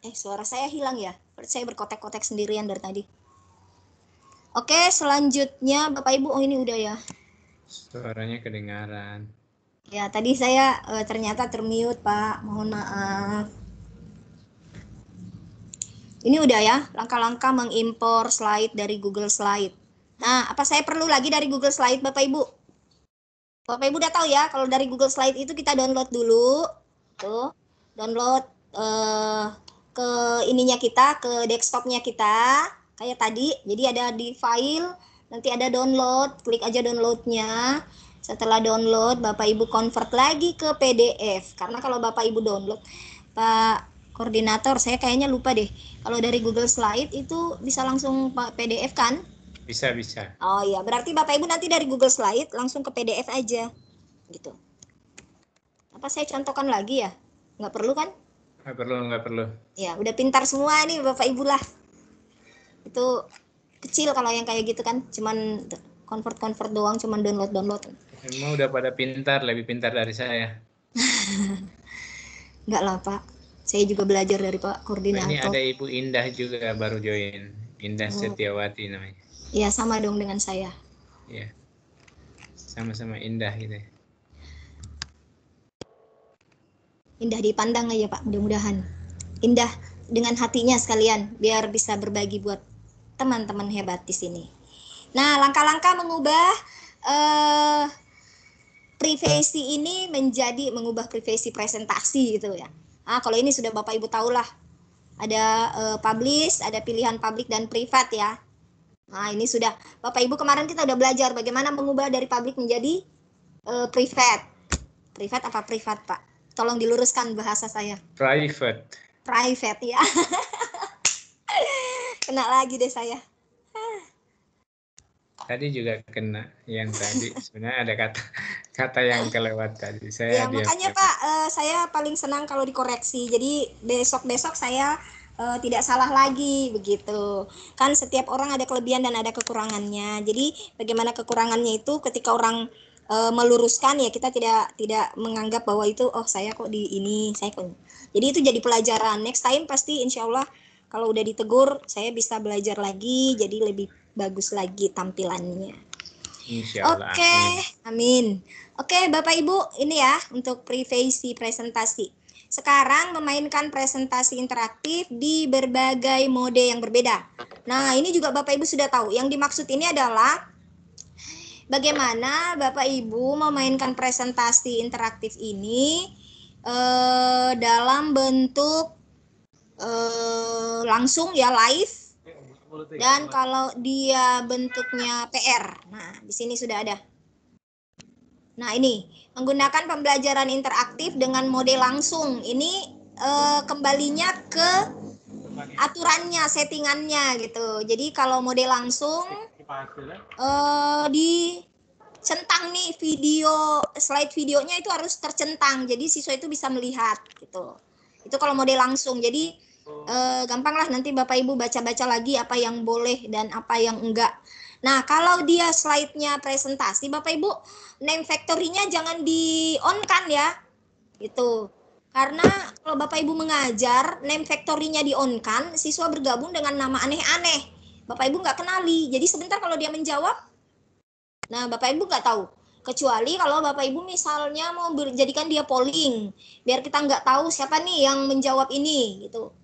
A: Eh, suara saya hilang ya? Saya berkotek-kotek sendirian dari tadi. Oke, selanjutnya Bapak Ibu, oh ini udah ya.
C: Suaranya kedengaran.
A: Ya, tadi saya e, ternyata termute, Pak. Mohon maaf. Ini udah ya, langkah-langkah mengimpor slide dari Google Slide. Nah, apa saya perlu lagi dari Google Slide, Bapak Ibu? Bapak Ibu udah tahu ya, kalau dari Google Slide itu kita download dulu. Tuh, download e, ke ininya kita, ke desktopnya kita, kayak tadi. Jadi ada di file, nanti ada download, klik aja downloadnya. Setelah download, Bapak Ibu convert lagi ke PDF. Karena kalau Bapak Ibu download, Pak koordinator, saya kayaknya lupa deh. Kalau dari Google Slide itu bisa langsung pak PDF kan?
C: Bisa, bisa.
A: Oh iya, berarti Bapak Ibu nanti dari Google Slide langsung ke PDF aja. Gitu. Apa saya contohkan lagi ya? Nggak perlu kan?
C: nggak perlu nggak perlu
A: ya udah pintar semua nih bapak ibu lah itu kecil kalau yang kayak gitu kan cuman convert convert doang cuman download download
C: emang udah pada pintar lebih pintar dari saya
A: Enggak lah pak saya juga belajar dari pak koordinator ini ada
C: ibu Indah juga baru join Indah oh. Setiawati namanya
A: Iya sama dong dengan saya
C: Iya sama-sama Indah gitu ya
A: indah dipandang aja Pak mudah-mudahan indah dengan hatinya sekalian biar bisa berbagi buat teman-teman hebat di sini nah langkah-langkah mengubah eh, privasi ini menjadi mengubah privasi presentasi gitu ya ah kalau ini sudah Bapak Ibu tahulah ada uh, publish ada pilihan publik dan privat ya Nah, ini sudah Bapak Ibu kemarin kita udah belajar bagaimana mengubah dari publik menjadi uh, privat. Privat apa privat, Pak? Tolong diluruskan bahasa saya.
C: Private.
A: Private ya. kena lagi deh saya.
C: Tadi juga kena yang tadi sebenarnya ada kata kata yang kelewat tadi. Saya ya, makanya
A: Pak, uh, saya paling senang kalau dikoreksi. Jadi besok-besok saya uh, tidak salah lagi begitu. Kan setiap orang ada kelebihan dan ada kekurangannya. Jadi bagaimana kekurangannya itu ketika orang uh, meluruskan ya kita tidak tidak menganggap bahwa itu oh saya kok di ini saya kok jadi itu jadi pelajaran next time pasti insya Allah kalau udah ditegur saya bisa belajar lagi jadi lebih bagus lagi tampilannya
C: Oke, okay.
A: amin. Oke, okay, Bapak Ibu, ini ya untuk preface presentasi. Sekarang memainkan presentasi interaktif di berbagai mode yang berbeda. Nah, ini juga Bapak Ibu sudah tahu. Yang dimaksud ini adalah bagaimana Bapak Ibu memainkan presentasi interaktif ini eh, dalam bentuk eh, langsung ya live dan kalau dia bentuknya PR. Nah, di sini sudah ada. Nah, ini menggunakan pembelajaran interaktif dengan mode langsung. Ini eh, kembalinya ke aturannya, settingannya gitu. Jadi kalau mode langsung Uh, di centang nih video slide videonya itu harus tercentang jadi siswa itu bisa melihat gitu itu kalau mau langsung jadi oh. eh, gampang lah nanti bapak ibu baca-baca lagi apa yang boleh dan apa yang enggak nah kalau dia slide-nya presentasi bapak ibu name factory-nya jangan di on kan ya itu karena kalau bapak ibu mengajar name factory-nya di on kan siswa bergabung dengan nama aneh-aneh Bapak Ibu nggak kenali. Jadi sebentar kalau dia menjawab, nah Bapak Ibu nggak tahu. Kecuali kalau Bapak Ibu misalnya mau jadikan dia polling, biar kita nggak tahu siapa nih yang menjawab ini gitu.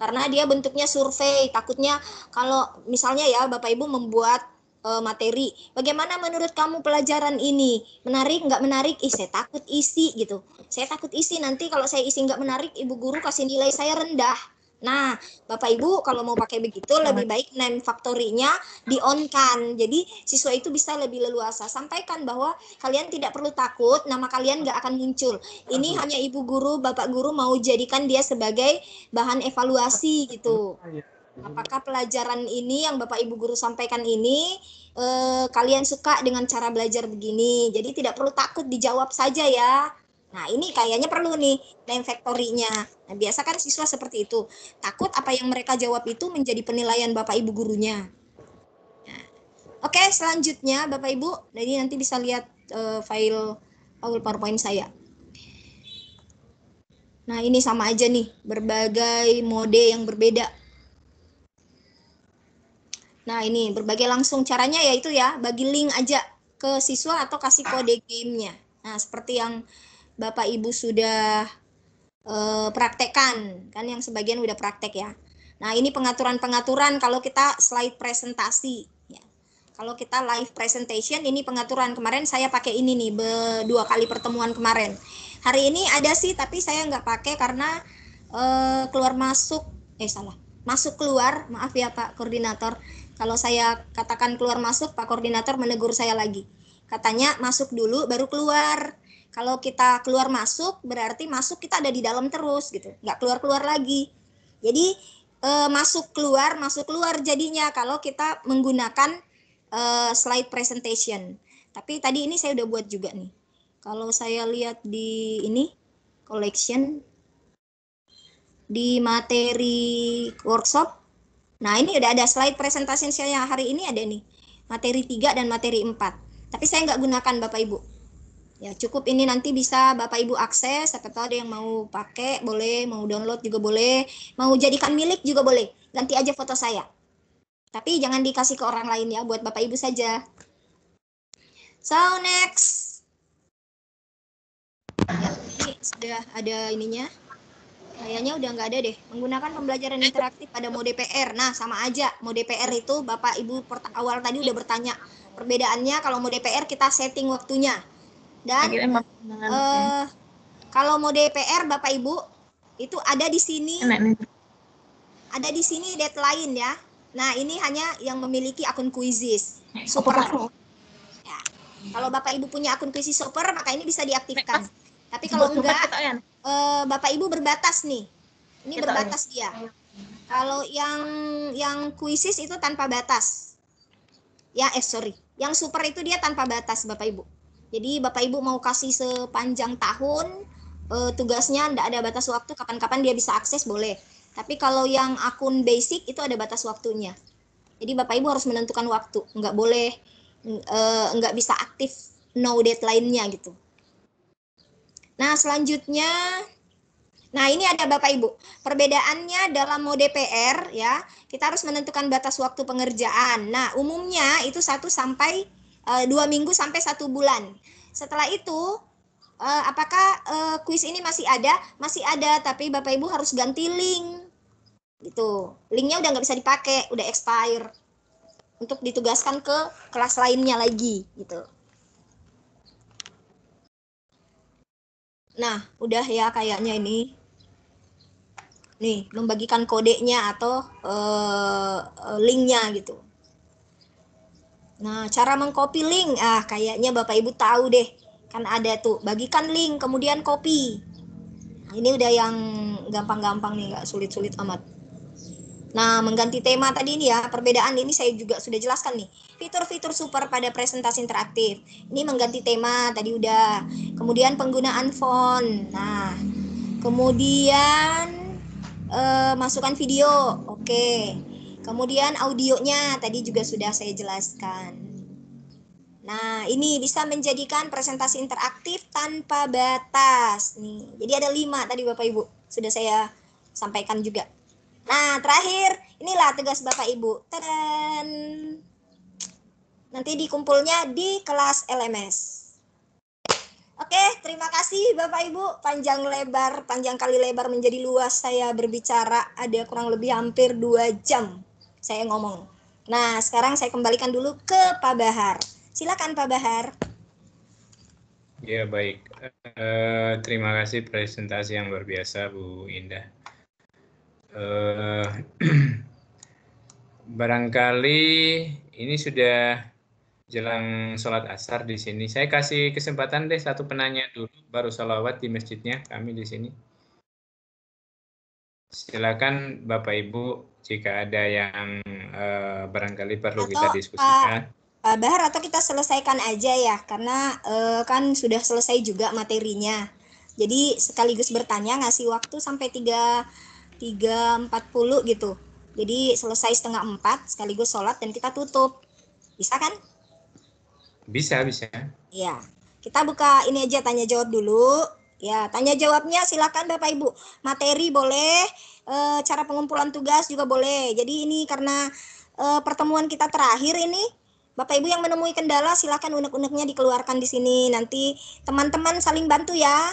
A: Karena dia bentuknya survei, takutnya kalau misalnya ya Bapak Ibu membuat uh, materi. Bagaimana menurut kamu pelajaran ini? Menarik nggak menarik? Ih, saya takut isi gitu. Saya takut isi nanti kalau saya isi nggak menarik, ibu guru kasih nilai saya rendah. Nah, Bapak Ibu kalau mau pakai begitu nah. lebih baik name factory-nya di-on-kan. Jadi siswa itu bisa lebih leluasa. Sampaikan bahwa kalian tidak perlu takut, nama kalian nggak akan muncul. Ini nah. hanya ibu guru, bapak guru mau jadikan dia sebagai bahan evaluasi gitu. Iya. Apakah pelajaran ini yang Bapak Ibu guru sampaikan ini eh, kalian suka dengan cara belajar begini? Jadi tidak perlu takut dijawab saja ya. Nah, ini kayaknya perlu nih name factory-nya. Nah, biasa kan siswa seperti itu. Takut apa yang mereka jawab itu menjadi penilaian Bapak Ibu gurunya. Nah, Oke, selanjutnya Bapak Ibu, jadi nah, nanti bisa lihat uh, file PowerPoint saya. Nah, ini sama aja nih, berbagai mode yang berbeda. Nah, ini berbagai langsung caranya yaitu ya, bagi link aja ke siswa atau kasih kode gamenya. Nah, seperti yang Bapak Ibu sudah uh, praktekkan, kan yang sebagian udah praktek ya. Nah, ini pengaturan-pengaturan kalau kita slide presentasi. Ya. Kalau kita live presentation, ini pengaturan. Kemarin saya pakai ini nih, dua kali pertemuan kemarin. Hari ini ada sih, tapi saya nggak pakai karena eh, keluar masuk, eh salah, masuk keluar, maaf ya Pak Koordinator. Kalau saya katakan keluar masuk, Pak Koordinator menegur saya lagi. Katanya masuk dulu baru keluar. Kalau kita keluar masuk berarti masuk kita ada di dalam terus gitu, nggak keluar keluar lagi. Jadi e, masuk keluar masuk keluar jadinya kalau kita menggunakan e, slide presentation. Tapi tadi ini saya udah buat juga nih. Kalau saya lihat di ini collection di materi workshop. Nah, ini udah ada slide presentation saya hari ini ada nih. Materi 3 dan materi 4. Tapi saya nggak gunakan Bapak Ibu. Ya cukup ini nanti bisa Bapak Ibu akses, siapa tahu ada yang mau pakai boleh, mau download juga boleh, mau jadikan milik juga boleh. Ganti aja foto saya. Tapi jangan dikasih ke orang lain ya, buat Bapak Ibu saja. So next. Ya, ini sudah ada ininya. Kayaknya udah nggak ada deh. Menggunakan pembelajaran interaktif pada mode PR. Nah, sama aja. Mode PR itu Bapak Ibu awal tadi udah bertanya. Perbedaannya kalau mode PR kita setting waktunya. Dan uh, kalau mau DPR Bapak Ibu itu ada di sini. Ada di sini deadline ya. Nah, ini hanya yang memiliki akun Quizzes. Eh, super. Ya. Kalau Bapak Ibu punya akun Quizzes Super, maka ini bisa diaktifkan. Tapi kalau enggak, uh, Bapak Ibu berbatas nih. Ini berbatas dia. Kalau yang yang Quizzes itu tanpa batas. Ya, eh sorry. Yang Super itu dia tanpa batas, Bapak Ibu. Jadi Bapak Ibu mau kasih sepanjang tahun uh, tugasnya tidak ada batas waktu kapan-kapan dia bisa akses boleh. Tapi kalau yang akun basic itu ada batas waktunya. Jadi Bapak Ibu harus menentukan waktu, nggak boleh uh, nggak bisa aktif no deadline-nya gitu. Nah, selanjutnya Nah, ini ada Bapak Ibu. Perbedaannya dalam mode PR ya, kita harus menentukan batas waktu pengerjaan. Nah, umumnya itu 1 sampai Eh, dua minggu sampai satu bulan. Setelah itu uh, apakah uh, kuis ini masih ada? Masih ada, tapi Bapak Ibu harus ganti link. Gitu. Linknya udah nggak bisa dipakai, udah expire. Untuk ditugaskan ke kelas lainnya lagi, gitu. Nah, udah ya kayaknya ini. Nih, membagikan kodenya atau uh, linknya gitu. Nah, cara mengcopy link, ah kayaknya Bapak Ibu tahu deh. Kan ada tuh, bagikan link, kemudian copy. Nah, ini udah yang gampang-gampang nih, nggak sulit-sulit amat. Nah, mengganti tema tadi ini ya, perbedaan ini saya juga sudah jelaskan nih. Fitur-fitur super pada presentasi interaktif. Ini mengganti tema tadi udah. Kemudian penggunaan font. Nah, kemudian eh, masukan video. Oke. Kemudian audionya tadi juga sudah saya jelaskan. Nah, ini bisa menjadikan presentasi interaktif tanpa batas. Nih, jadi ada lima tadi Bapak Ibu. Sudah saya sampaikan juga. Nah, terakhir, inilah tugas Bapak Ibu. Tadan. Nanti dikumpulnya di kelas LMS. Oke, terima kasih Bapak Ibu. Panjang lebar, panjang kali lebar menjadi luas saya berbicara. Ada kurang lebih hampir dua jam saya ngomong. Nah, sekarang saya kembalikan dulu ke Pak Bahar. Silakan Pak Bahar.
C: Ya, baik. Uh, terima kasih presentasi yang luar biasa Bu Indah. Uh, barangkali ini sudah jelang sholat asar di sini. Saya kasih kesempatan deh satu penanya dulu, baru salawat di masjidnya kami di sini silakan Bapak Ibu jika ada yang uh, barangkali perlu atau, kita diskusikan.
A: Uh, Bahar atau kita selesaikan aja ya karena uh, kan sudah selesai juga materinya. Jadi sekaligus bertanya ngasih waktu sampai tiga tiga empat puluh gitu. Jadi selesai setengah empat sekaligus sholat dan kita tutup. Bisa kan? Bisa, bisa. Iya. Kita buka ini aja tanya jawab dulu. Ya, tanya jawabnya silakan Bapak Ibu. Materi boleh, e, cara pengumpulan tugas juga boleh. Jadi ini karena e, pertemuan kita terakhir ini Bapak Ibu yang menemui kendala silakan unek-uneknya dikeluarkan di sini. Nanti teman-teman saling bantu ya.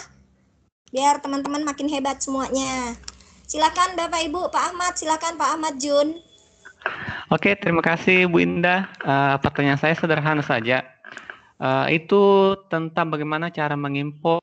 A: Biar teman-teman makin hebat semuanya. Silakan Bapak Ibu, Pak Ahmad, silakan Pak Ahmad Jun.
C: Oke, terima kasih Bu Indah. Uh, pertanyaan saya sederhana saja. Uh, itu tentang bagaimana cara mengimpor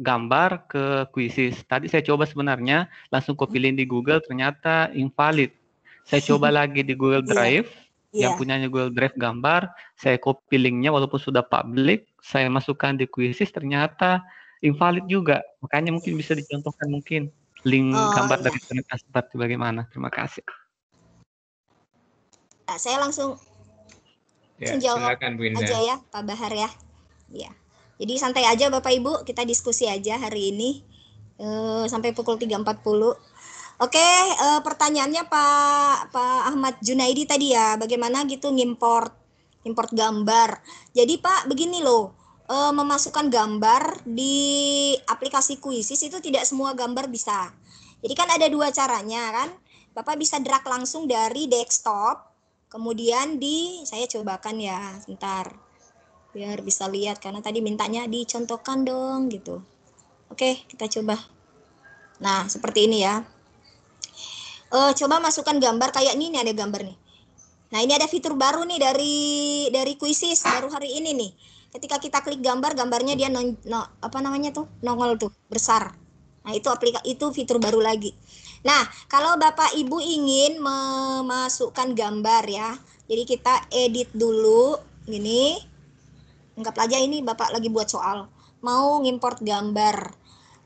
C: gambar ke kuisis. Tadi saya coba sebenarnya langsung copy link di Google ternyata invalid. Saya coba lagi di Google iya. Drive yeah. yang yeah. punyanya Google Drive gambar, saya copy linknya walaupun sudah public, saya masukkan di kuisis ternyata invalid juga. Makanya mungkin bisa dicontohkan mungkin link oh, gambar yeah. dari ternyata seperti bagaimana. Terima kasih.
A: Nah, saya langsung, ya, jawab Bu Indah. aja ya Pak Bahar ya. Iya. Yeah. Jadi santai aja Bapak Ibu, kita diskusi aja hari ini uh, sampai pukul 3.40. Oke, uh, pertanyaannya Pak Pak Ahmad Junaidi tadi ya, bagaimana gitu ngimport import gambar. Jadi Pak begini loh, e, memasukkan gambar di aplikasi Kuisis itu tidak semua gambar bisa. Jadi kan ada dua caranya kan. Bapak bisa drag langsung dari desktop, kemudian di saya cobakan ya, sebentar biar bisa lihat karena tadi mintanya dicontohkan dong gitu oke kita coba nah seperti ini ya uh, coba masukkan gambar kayak ini nih ada gambar nih nah ini ada fitur baru nih dari dari kuisis baru hari ini nih ketika kita klik gambar gambarnya dia non, no, apa namanya tuh nongol tuh besar nah itu aplika itu fitur baru lagi nah kalau bapak ibu ingin memasukkan gambar ya jadi kita edit dulu gini anggap aja ini bapak lagi buat soal mau ngimport gambar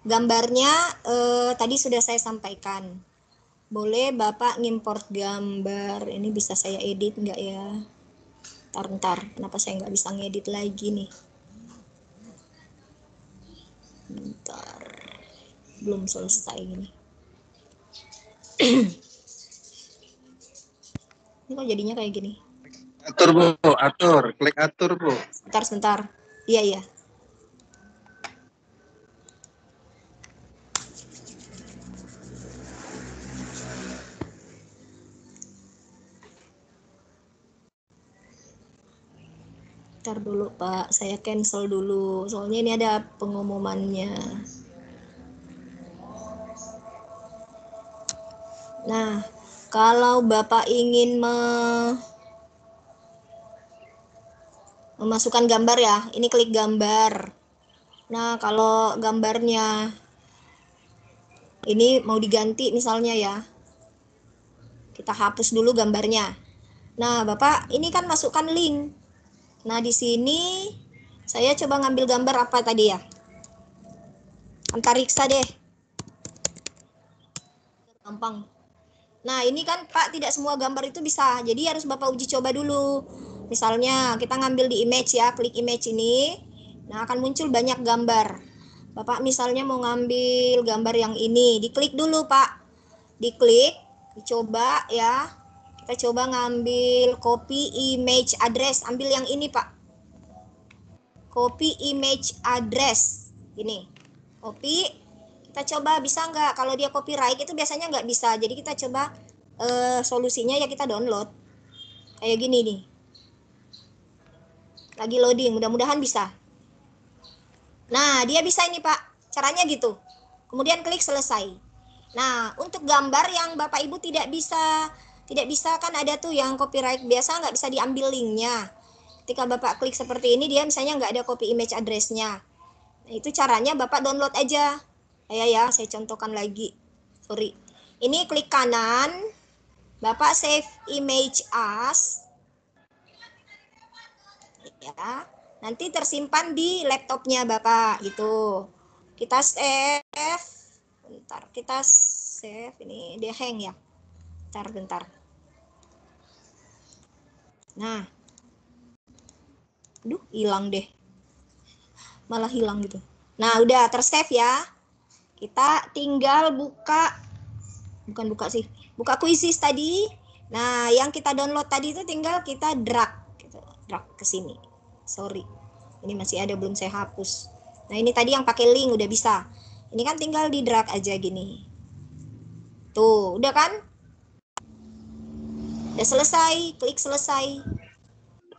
A: gambarnya eh, tadi sudah saya sampaikan boleh bapak ngimport gambar ini bisa saya edit nggak ya ntar ntar kenapa saya nggak bisa ngedit lagi nih bentar belum selesai ini ini kok jadinya kayak gini
C: Atur bu, atur, klik atur bu.
A: Sebentar, sebentar. Iya iya. Ntar dulu Pak, saya cancel dulu. Soalnya ini ada pengumumannya. Nah, kalau Bapak ingin me memasukkan gambar ya ini klik gambar nah kalau gambarnya ini mau diganti misalnya ya kita hapus dulu gambarnya nah bapak ini kan masukkan link nah di sini saya coba ngambil gambar apa tadi ya antariksa deh gampang nah ini kan pak tidak semua gambar itu bisa jadi harus bapak uji coba dulu Misalnya kita ngambil di image ya, klik image ini. Nah, akan muncul banyak gambar. Bapak misalnya mau ngambil gambar yang ini, diklik dulu, Pak. Diklik, dicoba ya. Kita coba ngambil copy image address, ambil yang ini, Pak. Copy image address. Ini. Copy. Kita coba bisa nggak? Kalau dia copyright itu biasanya nggak bisa. Jadi kita coba uh, solusinya ya kita download. Kayak gini nih. Lagi loading, mudah-mudahan bisa. Nah, dia bisa ini Pak, caranya gitu. Kemudian klik selesai. Nah, untuk gambar yang Bapak Ibu tidak bisa, tidak bisa kan ada tuh yang copyright biasa nggak bisa diambil linknya. Ketika Bapak klik seperti ini, dia misalnya nggak ada copy image addressnya. Nah, itu caranya Bapak download aja. Ya, ya, saya contohkan lagi. Sorry. Ini klik kanan, Bapak save image as, ya nanti tersimpan di laptopnya bapak gitu kita save bentar kita save ini dia hang ya bentar bentar nah duh hilang deh malah hilang gitu nah udah tersave ya kita tinggal buka bukan buka sih buka kuisis tadi nah yang kita download tadi itu tinggal kita drag gitu, drag ke sini sorry ini masih ada belum saya hapus nah ini tadi yang pakai link udah bisa ini kan tinggal di drag aja gini tuh udah kan udah selesai klik selesai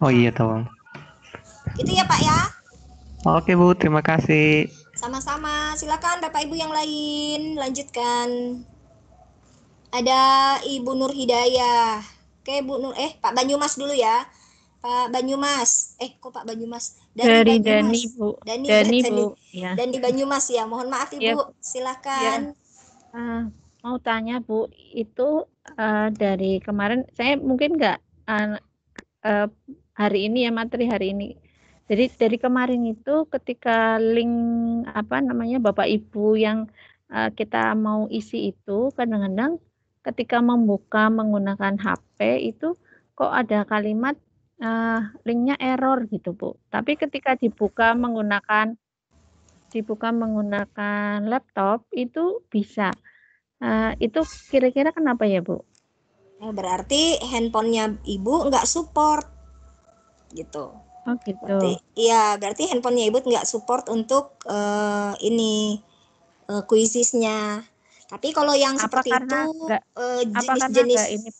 C: oh iya tolong
A: itu ya pak ya
C: oke bu terima kasih
A: sama-sama silakan bapak ibu yang lain lanjutkan ada ibu Nur Hidayah oke bu Nur eh Pak Banyumas dulu ya Pak Banyumas. Eh, kok Pak Banyumas? Dari, dari Dani, Bu. Dani, Dani, Dani, Bu. Ya. Dani Banyumas ya. Mohon maaf Ibu, ya. silakan. Ya. Uh, mau tanya
B: Bu, itu uh, dari kemarin saya mungkin nggak uh, uh, hari ini ya materi hari ini. Jadi dari kemarin itu ketika link apa namanya Bapak Ibu yang uh, kita mau isi itu kadang-kadang ketika membuka menggunakan HP itu kok ada kalimat uh, linknya error gitu bu. Tapi ketika dibuka menggunakan dibuka menggunakan laptop itu bisa. Uh, itu kira-kira kenapa ya bu?
A: Oh, berarti handphonenya ibu nggak support gitu.
B: Oh gitu. Berarti,
A: iya, berarti handphonenya ibu nggak support untuk uh, ini uh, kuisisnya. Tapi kalau yang apa seperti itu jenis-jenis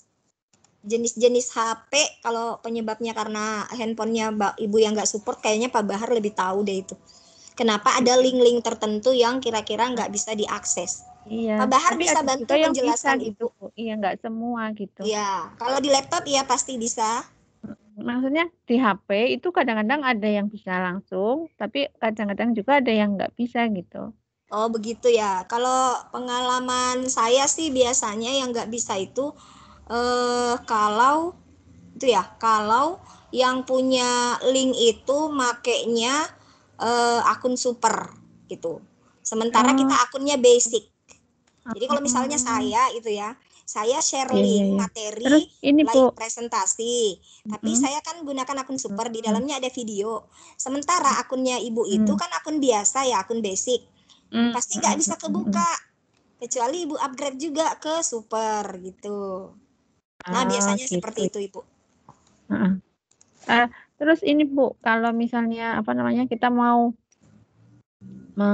A: jenis-jenis HP kalau penyebabnya karena handphonenya ibu yang nggak support kayaknya Pak Bahar lebih tahu deh itu kenapa ada link-link tertentu yang kira-kira nggak bisa diakses Iya. Pak Bahar bisa bantu penjelasan bisa, gitu. Iya, nggak semua gitu. Iya, kalau di laptop ya pasti bisa.
B: Maksudnya di HP itu kadang-kadang ada yang bisa langsung, tapi kadang-kadang juga ada yang nggak bisa gitu.
A: Oh begitu ya. Kalau pengalaman saya sih biasanya yang nggak bisa itu eh, kalau itu ya kalau yang punya link itu makainya eh, akun super gitu sementara oh. kita akunnya basic jadi kalau misalnya oh. saya itu ya saya share iya, iya, link yeah, materi Terus ini like Bu. presentasi tapi mm -hmm. saya kan gunakan akun super di dalamnya ada video sementara akunnya ibu mm. itu mm. kan akun biasa ya akun basic mm. pasti nggak bisa kebuka kecuali ibu upgrade juga ke super gitu Nah, oh, biasanya gitu. seperti itu, Ibu.
B: Uh, uh, terus ini, Bu, kalau misalnya apa namanya kita mau me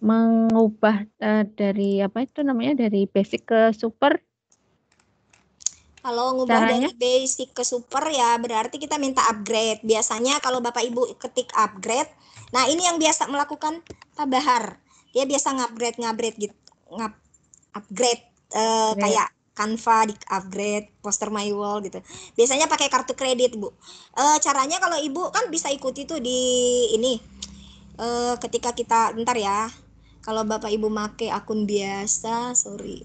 B: mengubah uh, dari apa itu namanya dari basic ke super
A: kalau ngubah Caranya? dari basic ke super ya berarti kita minta upgrade. Biasanya kalau Bapak Ibu ketik upgrade, nah ini yang biasa melakukan Pak Bahar. Dia biasa ngupgrade ngupgrade gitu, ngup upgrade uh, kayak Canva di upgrade, poster my wall gitu. Biasanya pakai kartu kredit, Bu. E, caranya kalau Ibu kan bisa ikuti tuh di ini. E, ketika kita ntar ya. Kalau Bapak Ibu make akun biasa, sorry.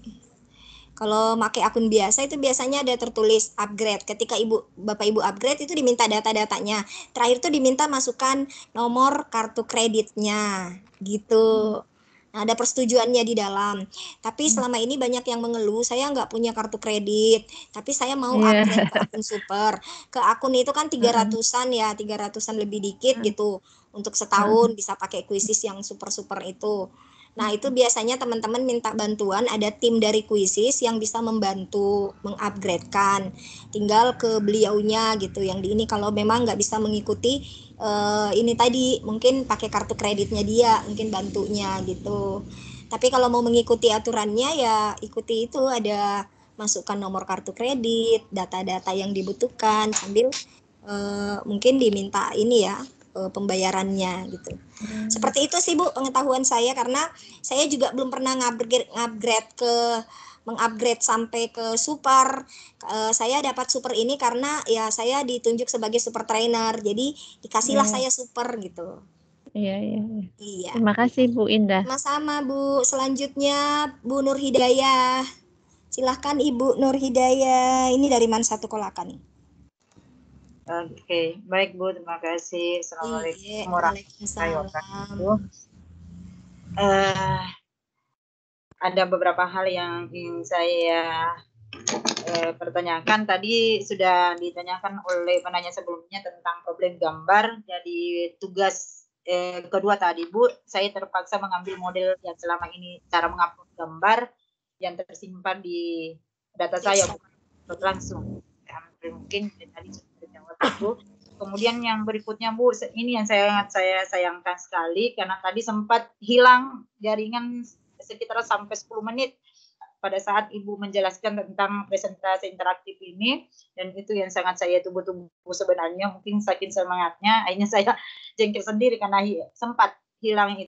A: Kalau make akun biasa itu biasanya ada tertulis upgrade. Ketika ibu bapak ibu upgrade itu diminta data-datanya. Terakhir tuh diminta masukkan nomor kartu kreditnya, gitu. Hmm ada persetujuannya di dalam. Tapi hmm. selama ini banyak yang mengeluh, saya nggak punya kartu kredit, tapi saya mau yeah. upgrade ke akun super. Ke akun itu kan 300-an hmm. ya, 300-an lebih dikit hmm. gitu. Untuk setahun bisa pakai kuisis yang super-super itu. Nah, itu biasanya teman-teman minta bantuan ada tim dari kuisis yang bisa membantu mengupgradekan. Tinggal ke beliaunya gitu yang di ini kalau memang nggak bisa mengikuti uh, ini tadi mungkin pakai kartu kreditnya dia, mungkin bantunya gitu. Tapi kalau mau mengikuti aturannya ya ikuti itu ada masukkan nomor kartu kredit, data-data yang dibutuhkan sambil uh, mungkin diminta ini ya uh, pembayarannya gitu. Hmm. Seperti itu sih Bu pengetahuan saya karena saya juga belum pernah ngupgrade ngupgrade ke mengupgrade sampai ke super. Uh, saya dapat super ini karena ya saya ditunjuk sebagai super trainer. Jadi dikasihlah hmm. saya super gitu.
B: Iya, iya, iya, iya. Terima kasih Bu Indah.
A: Sama-sama Bu. Selanjutnya Bu Nur Hidayah. Silahkan Ibu Nur Hidayah. Ini dari Man Satu Kolakan. nih.
B: Oke, baik Bu, terima kasih. Assalamualaikum iya, warahmatullahi wabarakatuh. Uh, ada beberapa hal yang ingin saya uh, pertanyakan. Tadi sudah ditanyakan oleh penanya sebelumnya tentang problem gambar. Jadi tugas uh, kedua tadi Bu, saya terpaksa mengambil model yang selama ini cara mengupload gambar yang tersimpan di data iya, saya bukan langsung. Mungkin tadi sudah itu kemudian yang berikutnya bu ini yang saya ingat saya sayangkan sekali karena tadi sempat hilang jaringan sekitar sampai 10 menit pada saat ibu menjelaskan tentang presentasi interaktif ini dan itu yang sangat saya tunggu-tunggu sebenarnya mungkin saking semangatnya akhirnya saya jengkel sendiri karena sempat hilang itu